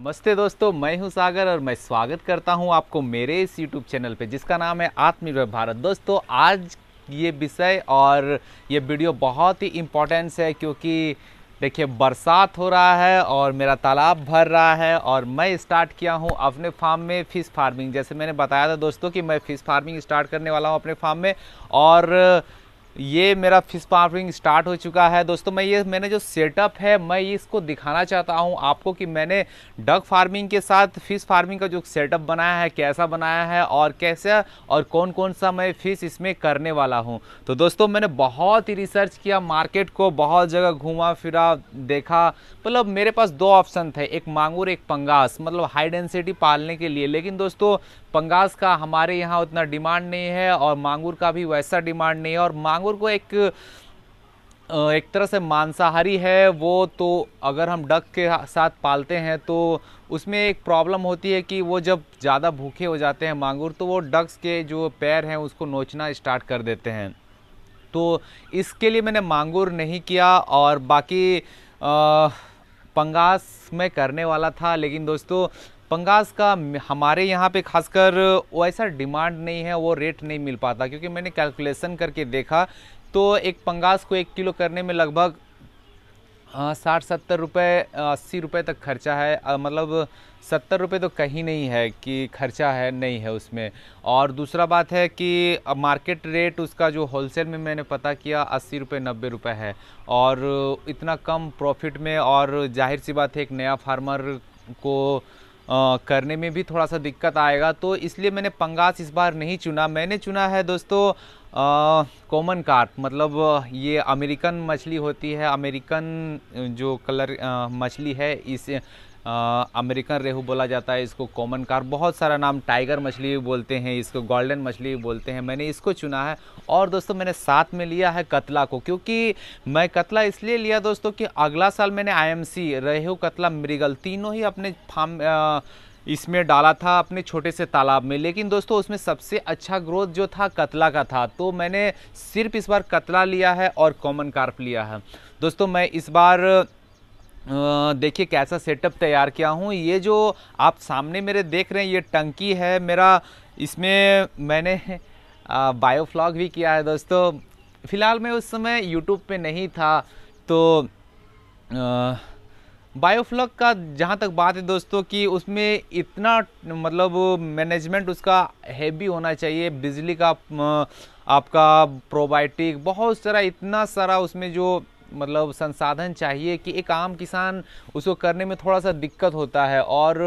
नमस्ते दोस्तों मैं हूं सागर और मैं स्वागत करता हूं आपको मेरे इस यूट्यूब चैनल पे जिसका नाम है आत्मनिर्भर भारत दोस्तों आज ये विषय और ये वीडियो बहुत ही इम्पोर्टेंस है क्योंकि देखिए बरसात हो रहा है और मेरा तालाब भर रहा है और मैं स्टार्ट किया हूँ अपने फार्म में फ़िश फार्मिंग जैसे मैंने बताया था दोस्तों कि मैं फ़िश फार्मिंग स्टार्ट करने वाला हूँ अपने फार्म में और ये मेरा फिश पार्किंग स्टार्ट हो चुका है दोस्तों मैं ये मैंने जो सेटअप है मैं इसको दिखाना चाहता हूँ आपको कि मैंने डक फार्मिंग के साथ फिश फार्मिंग का जो सेटअप बनाया है कैसा बनाया है और कैसे और कौन कौन सा मैं फिश इसमें करने वाला हूँ तो दोस्तों मैंने बहुत ही रिसर्च किया मार्केट को बहुत जगह घूमा फिरा देखा मतलब मेरे पास दो ऑप्शन थे एक मांगूर एक पंगास मतलब हाई डेंसिटी पालने के लिए लेकिन दोस्तों पंगास का हमारे यहाँ उतना डिमांड नहीं है और मांगूर का भी वैसा डिमांड नहीं है और मांगूर कपूर को एक एक तरह से मांसाहारी है वो तो अगर हम डक के साथ पालते हैं तो उसमें एक प्रॉब्लम होती है कि वो जब ज़्यादा भूखे हो जाते हैं मांगूर तो वो डक्स के जो पैर हैं उसको नोचना स्टार्ट कर देते हैं तो इसके लिए मैंने मांगूर नहीं किया और बाकी आ, पंगास मैं करने वाला था लेकिन दोस्तों पंगास का हमारे यहाँ पे खासकर वैसा डिमांड नहीं है वो रेट नहीं मिल पाता क्योंकि मैंने कैलकुलेशन करके देखा तो एक पंगास को एक किलो करने में लगभग साठ सत्तर रुपये अस्सी रुपये तक खर्चा है आ, मतलब सत्तर रुपये तो कहीं नहीं है कि खर्चा है नहीं है उसमें और दूसरा बात है कि मार्केट रेट उसका जो होलसेल में मैंने पता किया अस्सी रुपये नब्बे रुपये है और इतना कम प्रॉफिट में और जाहिर सी बात है एक नया फार्मर को करने में भी थोड़ा सा दिक्कत आएगा तो इसलिए मैंने पंगास इस बार नहीं चुना मैंने चुना है दोस्तों कॉमन कार्प मतलब ये अमेरिकन मछली होती है अमेरिकन जो कलर मछली है इस अमेरिकन रेहू बोला जाता है इसको कॉमन कार बहुत सारा नाम टाइगर मछली भी बोलते हैं इसको गोल्डन मछली भी बोलते हैं मैंने इसको चुना है और दोस्तों मैंने साथ में लिया है कतला को क्योंकि मैं कतला इसलिए लिया दोस्तों कि अगला साल मैंने आईएमसी रेहू कतला मृगल तीनों ही अपने फार्म इसमें डाला था अपने छोटे से तालाब में लेकिन दोस्तों उसमें सबसे अच्छा ग्रोथ जो था कतला का था तो मैंने सिर्फ इस बार कतला लिया है और कॉमन कार्प लिया है दोस्तों मैं इस बार देखिए कैसा सेटअप तैयार किया हूँ ये जो आप सामने मेरे देख रहे हैं ये टंकी है मेरा इसमें मैंने बायोफ्लॉग भी किया है दोस्तों फ़िलहाल मैं उस समय यूट्यूब पे नहीं था तो बायोफ्लॉग का जहाँ तक बात है दोस्तों कि उसमें इतना मतलब मैनेजमेंट उसका हैवी होना चाहिए बिजली का आपका प्रोबायोटिक बहुत सारा इतना सारा उसमें जो मतलब संसाधन चाहिए कि एक आम किसान उसको करने में थोड़ा सा दिक्कत होता है और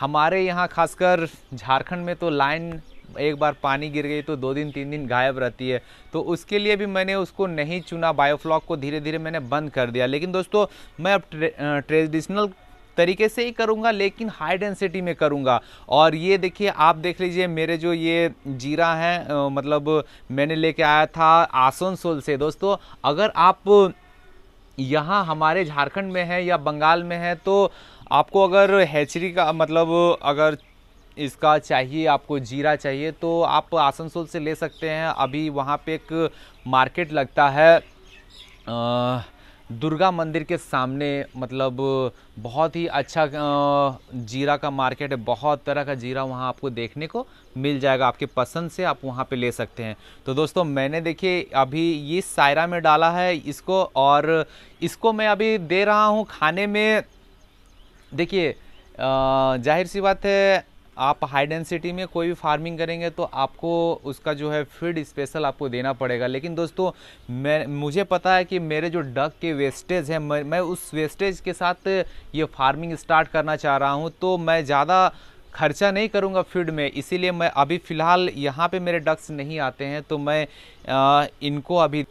हमारे यहाँ खासकर झारखंड में तो लाइन एक बार पानी गिर गई तो दो दिन तीन दिन गायब रहती है तो उसके लिए भी मैंने उसको नहीं चुना बायोफ्लॉक को धीरे धीरे मैंने बंद कर दिया लेकिन दोस्तों मैं अब ट्रेडिशनल तरीके से ही करूँगा लेकिन हाई डेंसिटी में करूँगा और ये देखिए आप देख लीजिए मेरे जो ये जीरा है मतलब मैंने लेके आया था आसनसोल से दोस्तों अगर आप यहाँ हमारे झारखंड में है या बंगाल में है तो आपको अगर हैचरी का मतलब अगर इसका चाहिए आपको जीरा चाहिए तो आप आसनसोल से ले सकते हैं अभी वहाँ पे एक मार्केट लगता है आ, दुर्गा मंदिर के सामने मतलब बहुत ही अच्छा जीरा का मार्केट है बहुत तरह का जीरा वहाँ आपको देखने को मिल जाएगा आपके पसंद से आप वहाँ पे ले सकते हैं तो दोस्तों मैंने देखिए अभी ये सायरा में डाला है इसको और इसको मैं अभी दे रहा हूँ खाने में देखिए जाहिर सी बात है आप हाई डेंसिटी में कोई भी फार्मिंग करेंगे तो आपको उसका जो है फीड स्पेशल आपको देना पड़ेगा लेकिन दोस्तों मैं मुझे पता है कि मेरे जो डक के वेस्टेज हैं मैं, मैं उस वेस्टेज के साथ ये फार्मिंग स्टार्ट करना चाह रहा हूँ तो मैं ज़्यादा खर्चा नहीं करूँगा फीड में इसीलिए मैं अभी फ़िलहाल यहाँ पर मेरे डक्स नहीं आते हैं तो मैं आ, इनको अभी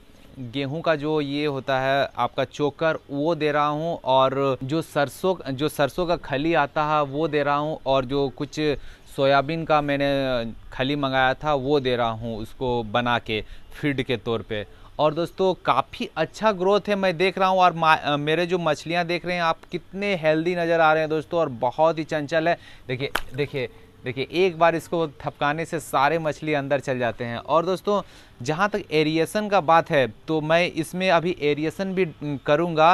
गेहूं का जो ये होता है आपका चोकर वो दे रहा हूँ और जो सरसों जो सरसों का खली आता है वो दे रहा हूँ और जो कुछ सोयाबीन का मैंने खली मंगाया था वो दे रहा हूँ उसको बना के फीड के तौर पे और दोस्तों काफ़ी अच्छा ग्रोथ है मैं देख रहा हूँ और मेरे जो मछलियाँ देख रहे हैं आप कितने हेल्दी नज़र आ रहे हैं दोस्तों और बहुत ही चंचल है देखिए देखिए देखिए एक बार इसको थपकाने से सारे मछली अंदर चल जाते हैं और दोस्तों जहाँ तक एरिएसन का बात है तो मैं इसमें अभी एरिएसन भी करूँगा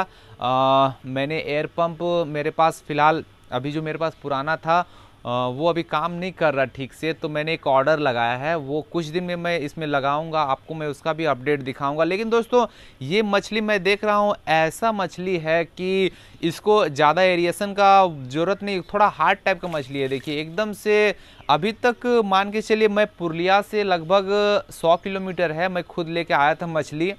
मैंने एयर पंप मेरे पास फ़िलहाल अभी जो मेरे पास पुराना था वो अभी काम नहीं कर रहा ठीक से तो मैंने एक ऑर्डर लगाया है वो कुछ दिन में मैं इसमें लगाऊंगा आपको मैं उसका भी अपडेट दिखाऊंगा लेकिन दोस्तों ये मछली मैं देख रहा हूँ ऐसा मछली है कि इसको ज़्यादा एरिएसन का ज़रूरत नहीं थोड़ा हार्ड टाइप का मछली है देखिए एकदम से अभी तक मान के चलिए मैं पुरलिया से लगभग सौ किलोमीटर है मैं खुद ले आया था मछली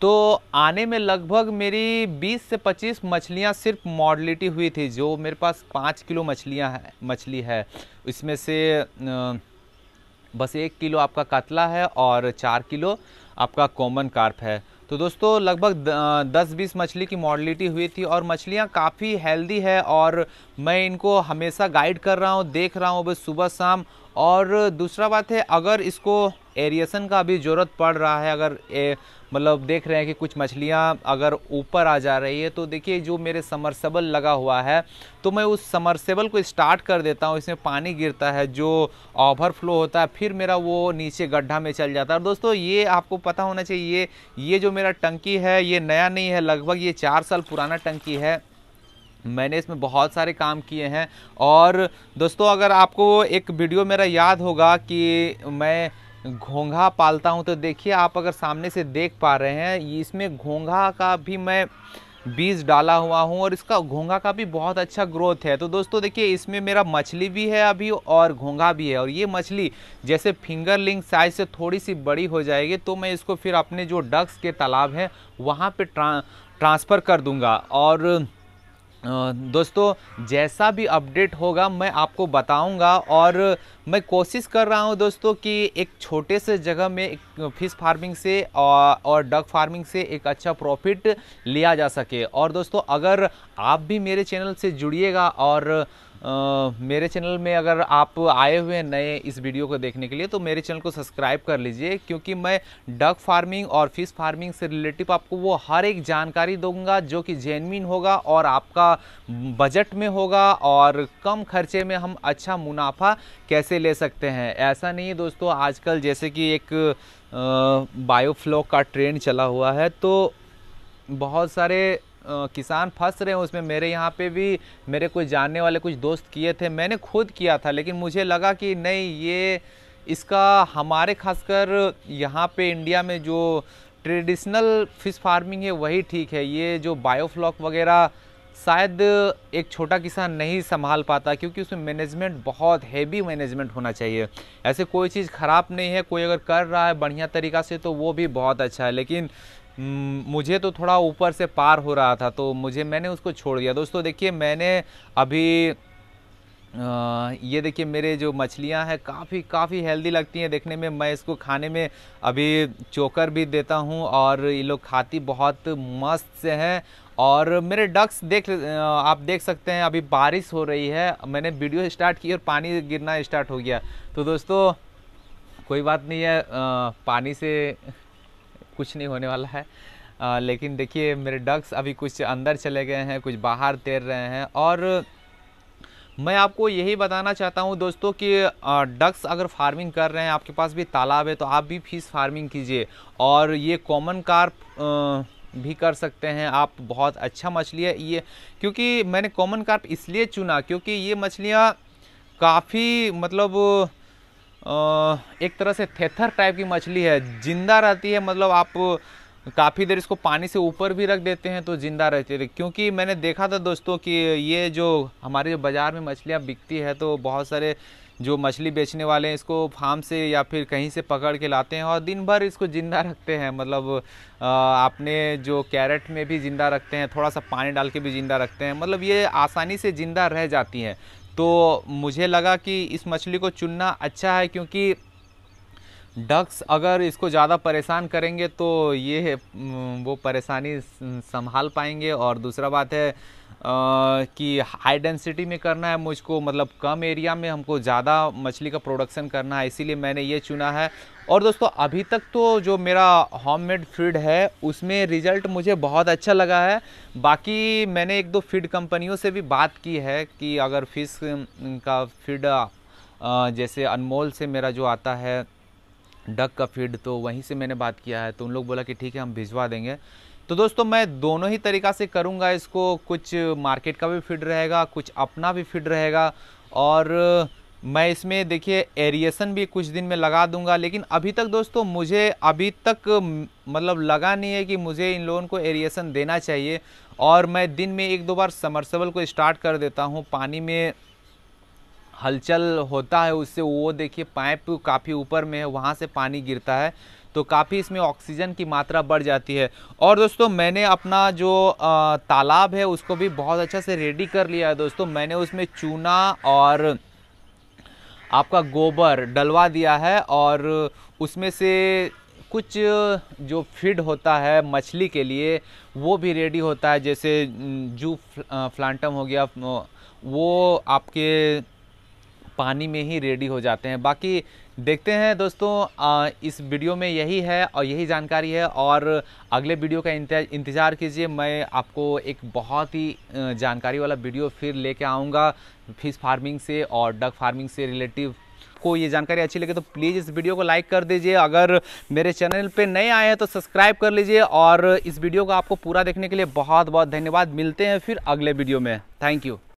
तो आने में लगभग मेरी 20 से 25 मछलियाँ सिर्फ मॉडलिटी हुई थी जो मेरे पास पाँच किलो मछलियाँ हैं मछली है इसमें से बस एक किलो आपका कतला है और चार किलो आपका कॉमन कार्प है तो दोस्तों लगभग दस बीस मछली की मॉडलिटी हुई थी और मछलियाँ काफ़ी हेल्दी है और मैं इनको हमेशा गाइड कर रहा हूँ देख रहा हूँ बस सुबह शाम और दूसरा बात है अगर इसको एरिएसन का अभी ज़रूरत पड़ रहा है अगर मतलब देख रहे हैं कि कुछ मछलियाँ अगर ऊपर आ जा रही है तो देखिए जो मेरे समरसेबल लगा हुआ है तो मैं उस समरसेबल को स्टार्ट कर देता हूँ इसमें पानी गिरता है जो ओवरफ्लो होता है फिर मेरा वो नीचे गड्ढा में चल जाता है और दोस्तों ये आपको पता होना चाहिए ये ये जो मेरा टंकी है ये नया नहीं है लगभग ये चार साल पुराना टंकी है मैंने इसमें बहुत सारे काम किए हैं और दोस्तों अगर आपको एक वीडियो मेरा याद होगा कि मैं घोंघा पालता हूँ तो देखिए आप अगर सामने से देख पा रहे हैं इसमें घोंघा का भी मैं बीज डाला हुआ हूँ और इसका घोंघा का भी बहुत अच्छा ग्रोथ है तो दोस्तों देखिए इसमें मेरा मछली भी है अभी और घोंघा भी है और ये मछली जैसे फिंगर साइज से थोड़ी सी बड़ी हो जाएगी तो मैं इसको फिर अपने जो डक्स के तालाब हैं वहाँ पर ट्रां ट्रांसफ़र कर दूँगा और दोस्तों जैसा भी अपडेट होगा मैं आपको बताऊंगा और मैं कोशिश कर रहा हूं दोस्तों कि एक छोटे से जगह में एक फिश फार्मिंग से और, और डग फार्मिंग से एक अच्छा प्रॉफिट लिया जा सके और दोस्तों अगर आप भी मेरे चैनल से जुड़िएगा और मेरे चैनल में अगर आप आए हुए हैं नए इस वीडियो को देखने के लिए तो मेरे चैनल को सब्सक्राइब कर लीजिए क्योंकि मैं डक फार्मिंग और फिश फार्मिंग से रिलेटिव आपको वो हर एक जानकारी दूंगा जो कि जेनविन होगा और आपका बजट में होगा और कम खर्चे में हम अच्छा मुनाफा कैसे ले सकते हैं ऐसा नहीं है दोस्तों आजकल जैसे कि एक बायोफ्लो का ट्रेंड चला हुआ है तो बहुत सारे किसान फंस रहे हैं उसमें मेरे यहाँ पे भी मेरे कुछ जानने वाले कुछ दोस्त किए थे मैंने खुद किया था लेकिन मुझे लगा कि नहीं ये इसका हमारे खासकर यहाँ पे इंडिया में जो ट्रेडिशनल फ़िश फार्मिंग है वही ठीक है ये जो बायोफ्लॉक वगैरह शायद एक छोटा किसान नहीं संभाल पाता क्योंकि उसमें मैनेजमेंट बहुत हैवी मैनेजमेंट होना चाहिए ऐसे कोई चीज़ ख़राब नहीं है कोई अगर कर रहा है बढ़िया तरीका से तो वो भी बहुत अच्छा है लेकिन हम्म, मुझे तो थोड़ा ऊपर से पार हो रहा था तो मुझे मैंने उसको छोड़ दिया दोस्तों देखिए मैंने अभी आ, ये देखिए मेरे जो मछलियां हैं काफ़ी काफ़ी हेल्दी लगती हैं देखने में मैं इसको खाने में अभी चोकर भी देता हूं और ये लोग खाती बहुत मस्त से हैं और मेरे डक्स देख आप देख सकते हैं अभी बारिश हो रही है मैंने वीडियो स्टार्ट की और पानी गिरना स्टार्ट हो गया तो दोस्तों कोई बात नहीं है पानी से कुछ नहीं होने वाला है आ, लेकिन देखिए मेरे डक्स अभी कुछ अंदर चले गए हैं कुछ बाहर तैर रहे हैं और मैं आपको यही बताना चाहता हूँ दोस्तों कि डक्स अगर फार्मिंग कर रहे हैं आपके पास भी तालाब है तो आप भी फिश फार्मिंग कीजिए और ये कॉमन कार्प भी कर सकते हैं आप बहुत अच्छा मछली है ये क्योंकि मैंने कॉमन कार्प इसलिए चुना क्योंकि ये मछलियाँ काफ़ी मतलब एक तरह से थेथर टाइप की मछली है जिंदा रहती है मतलब आप काफ़ी देर इसको पानी से ऊपर भी रख देते हैं तो ज़िंदा रहती है क्योंकि मैंने देखा था दोस्तों कि ये जो हमारे जो बाज़ार में मछलियाँ बिकती है तो बहुत सारे जो मछली बेचने वाले हैं इसको फार्म से या फिर कहीं से पकड़ के लाते हैं और दिन भर इसको ज़िंदा रखते हैं मतलब आपने जो कैरेट में भी ज़िंदा रखते हैं थोड़ा सा पानी डाल के भी ज़िंदा रखते हैं मतलब ये आसानी से ज़िंदा रह जाती हैं तो मुझे लगा कि इस मछली को चुनना अच्छा है क्योंकि डक्स अगर इसको ज़्यादा परेशान करेंगे तो ये वो परेशानी संभाल पाएंगे और दूसरा बात है आ, कि हाई डेंसिटी में करना है मुझको मतलब कम एरिया में हमको ज़्यादा मछली का प्रोडक्शन करना है इसीलिए मैंने ये चुना है और दोस्तों अभी तक तो जो मेरा होममेड फीड है उसमें रिज़ल्ट मुझे बहुत अच्छा लगा है बाकी मैंने एक दो फीड कंपनियों से भी बात की है कि अगर फिश का फीड जैसे अनमोल से मेरा जो आता है डक का फीड तो वहीं से मैंने बात किया है तो उन लोग बोला कि ठीक है हम भिजवा देंगे तो दोस्तों मैं दोनों ही तरीक़ा से करूँगा इसको कुछ मार्केट का भी फीड रहेगा कुछ अपना भी फीड रहेगा और मैं इसमें देखिए एरिएसन भी कुछ दिन में लगा दूंगा लेकिन अभी तक दोस्तों मुझे अभी तक मतलब लगा नहीं है कि मुझे इन लोगों को एरिएसन देना चाहिए और मैं दिन में एक दो बार समरसेबल को स्टार्ट कर देता हूँ पानी में हलचल होता है उससे वो देखिए पाइप काफ़ी ऊपर में है वहाँ से पानी गिरता है तो काफ़ी इसमें ऑक्सीजन की मात्रा बढ़ जाती है और दोस्तों मैंने अपना जो तालाब है उसको भी बहुत अच्छा से रेडी कर लिया है दोस्तों मैंने उसमें चूना और आपका गोबर डलवा दिया है और उसमें से कुछ जो फीड होता है मछली के लिए वो भी रेडी होता है जैसे जू फ्लांटम हो गया वो आपके पानी में ही रेडी हो जाते हैं बाकी देखते हैं दोस्तों इस वीडियो में यही है और यही जानकारी है और अगले वीडियो का इंतज़ार कीजिए मैं आपको एक बहुत ही जानकारी वाला वीडियो फिर लेके आऊँगा फिश फार्मिंग से और डग फार्मिंग से रिलेटिव को ये जानकारी अच्छी लगे तो प्लीज़ इस वीडियो को लाइक कर दीजिए अगर मेरे चैनल पे नए आए हैं तो सब्सक्राइब कर लीजिए और इस वीडियो को आपको पूरा देखने के लिए बहुत बहुत धन्यवाद मिलते हैं फिर अगले वीडियो में थैंक यू